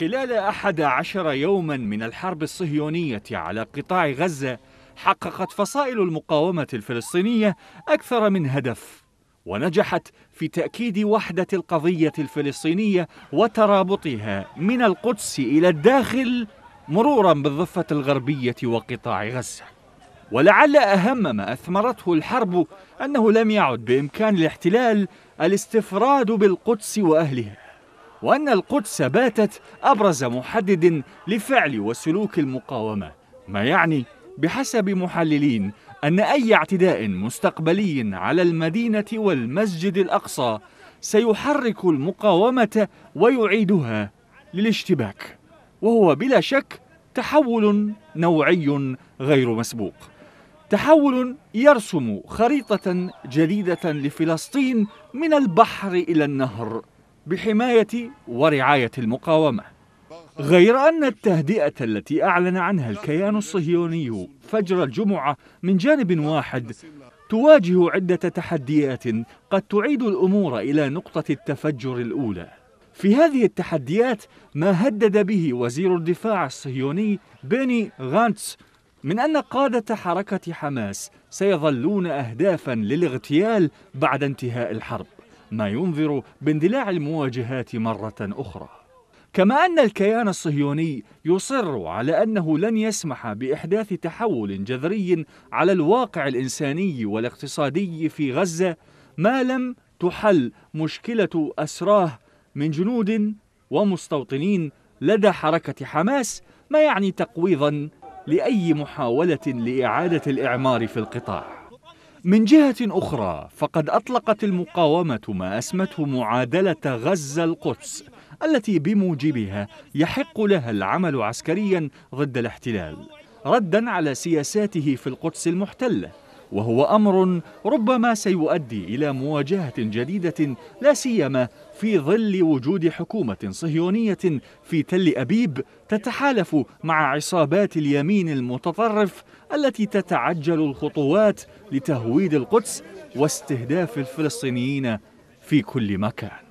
خلال أحد عشر يوما من الحرب الصهيونية على قطاع غزة حققت فصائل المقاومة الفلسطينية أكثر من هدف ونجحت في تأكيد وحدة القضية الفلسطينية وترابطها من القدس إلى الداخل مرورا بالضفة الغربية وقطاع غزة ولعل أهم ما أثمرته الحرب أنه لم يعد بإمكان الاحتلال الاستفراد بالقدس وأهلها وأن القدس باتت أبرز محدد لفعل وسلوك المقاومة ما يعني بحسب محللين أن أي اعتداء مستقبلي على المدينة والمسجد الأقصى سيحرك المقاومة ويعيدها للاشتباك وهو بلا شك تحول نوعي غير مسبوق تحول يرسم خريطة جديدة لفلسطين من البحر إلى النهر بحماية ورعاية المقاومة غير أن التهدئة التي أعلن عنها الكيان الصهيوني فجر الجمعة من جانب واحد تواجه عدة تحديات قد تعيد الأمور إلى نقطة التفجر الأولى في هذه التحديات ما هدد به وزير الدفاع الصهيوني بيني غانتس من أن قادة حركة حماس سيظلون أهدافا للاغتيال بعد انتهاء الحرب ما ينذر باندلاع المواجهات مرة أخرى كما أن الكيان الصهيوني يصر على أنه لن يسمح بإحداث تحول جذري على الواقع الإنساني والاقتصادي في غزة ما لم تحل مشكلة أسراه من جنود ومستوطنين لدى حركة حماس ما يعني تقويضا لأي محاولة لإعادة الإعمار في القطاع من جهة أخرى فقد أطلقت المقاومة ما أسمته معادلة غزة القدس التي بموجبها يحق لها العمل عسكريا ضد الاحتلال ردا على سياساته في القدس المحتله وهو امر ربما سيؤدي الى مواجهه جديده لا سيما في ظل وجود حكومه صهيونيه في تل ابيب تتحالف مع عصابات اليمين المتطرف التي تتعجل الخطوات لتهويد القدس واستهداف الفلسطينيين في كل مكان